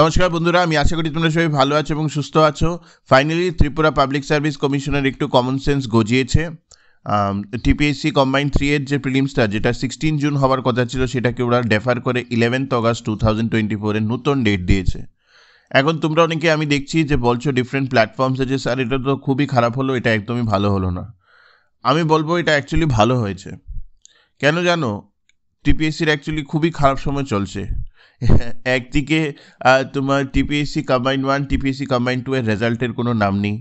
নমস্কার বন্ধুরা আমি আশা করি তোমরা সবাই ভালো আছো এবং সুস্থ আছো ফাইনালি ত্রিপুরা পাবলিক সার্ভিস কমিশনের একটু কমন সেন্স গজিয়েছে টিপিএসসি কম্বাইন থ্রি এর যে প্রিলিমসটা যেটা সিক্সটিন জুন হওয়ার কথা ছিল সেটাকে ওরা ডেফার করে eleventh August two thousand twenty ফোরে নতুন ডেট দিয়েছে এখন তোমরা অনেকে আমি দেখছি যে বলছো ডিফারেন্ট প্ল্যাটফর্মসে যে স্যার এটা তো খুবই খারাপ হলো এটা একদমই ভালো হলো না আমি বলবো এটা অ্যাকচুয়ালি ভালো হয়েছে কেন জানো টিপিএসসির অ্যাকচুয়ালি খুবই খারাপ সময় চলছে একদিকে তোমার TPSC combined one TPSC combined two এর রেজাল্টের কোনো নাম নেই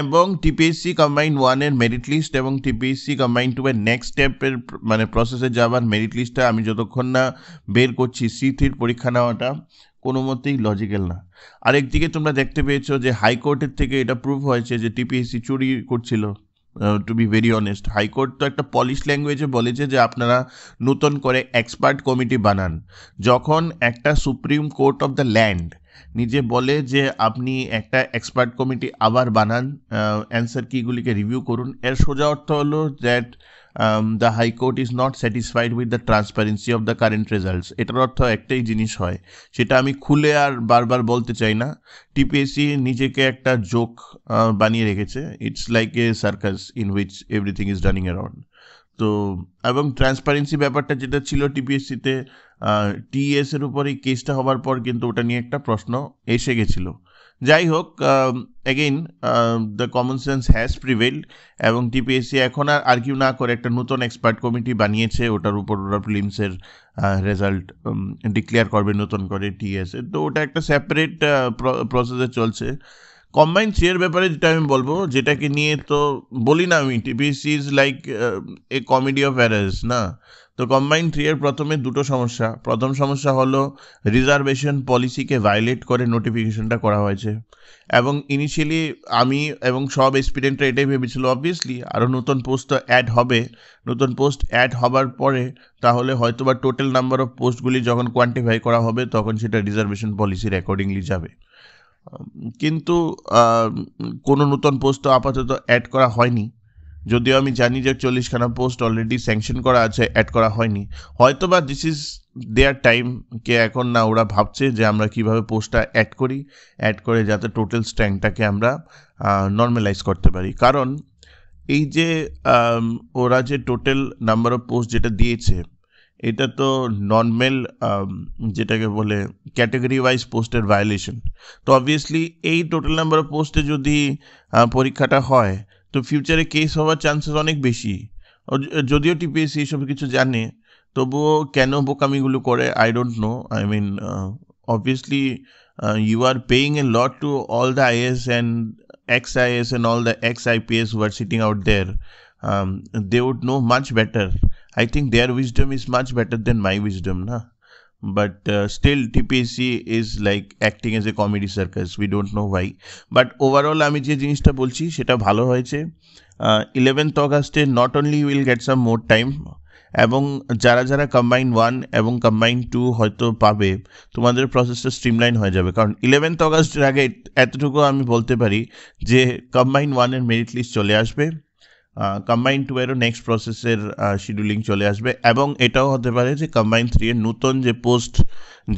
এবং টিপিএসসি কম্বাইন্ড ওয়ানের মেরিট লিস্ট এবং টিপিএসসি কম্বাইন্ড টু এর নেক্সট স্টেপের মানে প্রসেসে যাওয়ার মেরিট লিস্টটা আমি যতক্ষণ না বের করছি সি থ্রির পরীক্ষা নেওয়াটা কোনো মতেই লজিক্যাল না আরেকদিকে তোমরা দেখতে পেয়েছো যে হাইকোর্টের থেকে এটা প্রুভ হয়েছে যে টিপিএসসি চুরি করছিল to be very honest high court তো একটা পলিশ ল্যাঙ্গুয়েজে বলেছে যে আপনারা নতুন করে এক্সপার্ট কমিটি বানান যখন একটা supreme court of the land নিজে বলে যে আপনি একটা এক্সপার্ট কমিটি আবার বানান অ্যান্সার কিগুলিকে রিভিউ করুন এর সোজা অর্থ হলো that um, the High Court is not satisfied with the transparency of the current results এটার অর্থ একটাই জিনিস হয় সেটা আমি খুলে আর বারবার বলতে চাই না টিপিএসসি নিজেকে একটা জোক বানিয়ে রেখেছে it's like a circus in which everything is running around তো এবং ট্রান্সপারেন্সি ব্যাপারটা যেটা ছিল টিপিএসসিতে টিএস এর উপর এই কেসটা হওয়ার পর কিন্তু ওটা নিয়ে একটা প্রশ্ন এসে গেছিলো যাই হোক again the common sense has prevailed এবং টিপিএসসি এখন আর আর্কিউ না করে একটা নতুন এক্সপার্ট কমিটি বানিয়েছে ওটার উপর ওরা ফিল্মসের রেজাল্ট ডিক্লেয়ার করবে নতুন করে টিএসএ তো ওটা একটা সেপারেট প্রসেসে চলছে কম্বাইন্ড সিএর ব্যাপারে যেটা আমি বলবো যেটাকে নিয়ে তো বলি না আমি TPSC is like a comedy of errors না তো কম্বাইন থ্রি এর প্রথমে দুটো সমস্যা প্রথম সমস্যা হলো রিজার্ভেশন পলিসিকে ভায়োলেট করে নোটিফিকেশনটা করা হয়েছে এবং ইনিশিয়ালি আমি এবং সব স্টুডেন্টরা এটাই ভেবেছিল অবভিয়াসলি আরও নতুন পোস্ট তো অ্যাড হবে নতুন পোস্ট অ্যাড হবার পরে তাহলে হয়তো বা টোটাল নাম্বার অফ পোস্টগুলি যখন কোয়ান্টিফাই করা হবে তখন সেটা রিজার্ভেশন পলিসির অ্যাকর্ডিংলি যাবে কিন্তু কোনো নতুন পোস্ট তো আপাতত অ্যাড করা হয়নি যদিও আমি জানি যে চল্লিশখানা পোস্ট অলরেডি স্যাংশন করা আছে অ্যাড করা হয়নি হয়তো বা দিস ইজ দেয়ার টাইম কে এখন না ওরা ভাবছে যে আমরা কিভাবে পোস্টটা অ্যাড করি অ্যাড করে যাতে টোটাল স্ট্যাংটাকে আমরা নর্মালাইজ করতে পারি কারণ এই যে ওরা যে টোটাল নাম্বার অফ পোস্ট যেটা দিয়েছে এটা তো নর্মেল যেটাকে বলে ক্যাটাগরি ওয়াইজ পোস্টের ভায়োলেশন তো অবভিয়াসলি এই টোটাল নাম্বার অফ পোস্টে যদি পরীক্ষাটা হয় তো ফিউচারে কেস হওয়ার চান্সেস অনেক বেশি যদিও টিপিএসসি এইসব কিছু জানে তবুও কেন বোকামিগুলো করে I don't know I mean obviously you are paying a lot to all the IAS and ex IAS and all the ex IPS who are sitting out there they would know much better I think their wisdom is much better than my wisdom না but uh, still TPC is like acting as a comedy circus we don't know why but overall আমি যে জিনিসটা বলছি সেটা ভালো হয়েছে eleventh অগাস্টে not only will get some more time এবং যারা যারা কম্বাইন ওয়ান এবং কম্বাইন টু হয়তো পাবে তোমাদের প্রসেসটা স্ট্রিমলাইন হয়ে যাবে কারণ ইলেভেন্থ অগাস্টের আগে এতটুকু আমি বলতে পারি যে কম্বাইন ওয়ানের মেরিট লিস্ট চলে আসবে কম্বাইন টু এরও নেক্সট প্রসেসের শিডিউলিং চলে আসবে এবং এটাও হতে পারে যে কম্বাইন থ্রি এর নতুন যে পোস্ট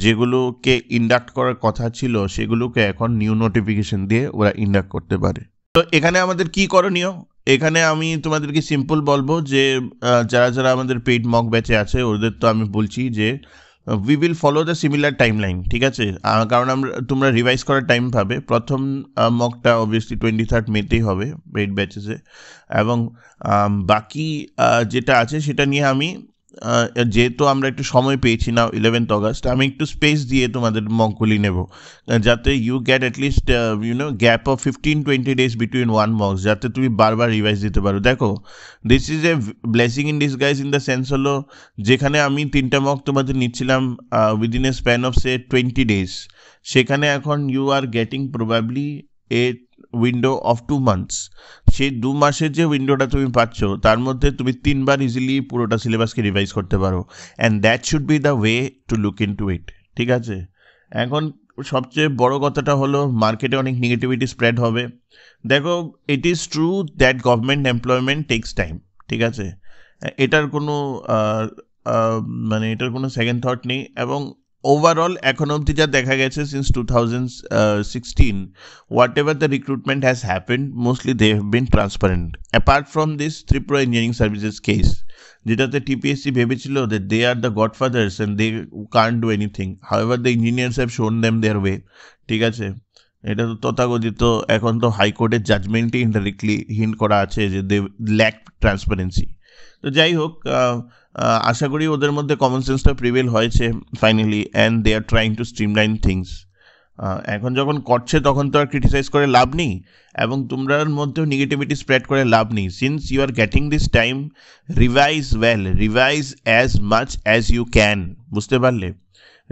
যেগুলোকে ইন্ডাক্ট করার কথা ছিল সেগুলোকে এখন নিউ নোটিফিকেশন দিয়ে ওরা ইন্ডাক্ট করতে পারে তো এখানে আমাদের কি করণীয় এখানে আমি তোমাদেরকে সিম্পল বলবো যে যারা যারা আমাদের পেইড মক ব্যাচে আছে ওদের তো আমি বলছি যে we will follow the similar timeline ঠিক আছে uh, কারণ আমরা তোমরা রিভাইজ করার টাইম পাবে প্রথম মকটা অবভিয়াসলি টোয়েন্টি থার্ড মেতেই হবে এইট ব্যাচেসে এবং um, বাকি uh, যেটা আছে সেটা নিয়ে আমি যেহেতু আমরা একটু সময় পেয়েছি না ইলেভেন্থ অগাস্ট আমি একটু স্পেস দিয়ে তোমাদের মকগুলি নেব যাতে you get at least no gap of fifteen twenty days between one mocks যাতে তুমি বারবার রিভাইজ দিতে পারো দেখো this is a blessing in disguise in the sense হলো যেখানে আমি তিনটা মক তোমাদের নিচ্ছিলাম within a span of say twenty days সেখানে এখন you are getting probably a window of two months সেই দু মাসের যে উইন্ডোটা তুমি পাচ্ছ তার মধ্যে তুমি তিনবার ইজিলি পুরোটা সিলেবাসকে রিভাইজ করতে পারো and that should be the way to look into it ঠিক আছে এখন সবচেয়ে বড় কথাটা হলো মার্কেটে অনেক নেগেটিভিটি স্প্রেড হবে দেখো it is true that government employment takes time ঠিক আছে এটার কোনো মানে এটার কোনো সেকেন্ড থট নেই এবং ওভারঅল এখন অবধি যা দেখা গেছে since two thousand sixteen whatever the recruitment has happen mostly they have been transparent apart from this Tripura engineering services case যেটাতে টিপিএসসি ভেবেছিল they they are the godfathers and they can't do anything however the engineers have shown them their way ঠিক আছে এটা তো তথাকথিত এখন তো হাইকোর্টের জাজমেন্টই ইনডাইরেক্টলি হিন্ট করা আছে যে দে ল্যাক ট্রান্সপারেন্সি তো যাই হোক আশা করি ওদের মধ্যে কমন সেন্সটা প্রিভেল হয়েছে finally and they are trying to streamline things এখন যখন করছে তখন তো আর ক্রিটিসাইজ করে লাভ নেই এবং তোমরার মধ্যেও নেগেটিভিটি স্প্রেড করে লাভ নেই since you are getting this time revise well revise as much as you can বুঝতে পারলে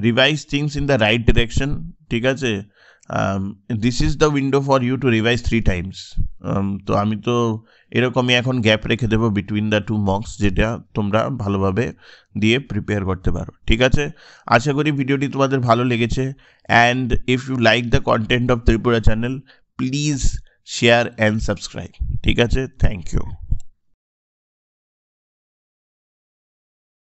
revise things in the right direction ঠিক আছে this is the window for you to revise three times তো আমি তো এরকমই এখন গ্যাপ রেখে দেবো বিটুইন দ্য টু মক্স যেটা তোমরা ভালোভাবে দিয়ে প্রিপেয়ার করতে পারো ঠিক আছে আশা করি ভিডিওটি তোমাদের ভালো লেগেছে and if you like the content of Tripura channel please share and subscribe ঠিক আছে থ্যাংক ইউ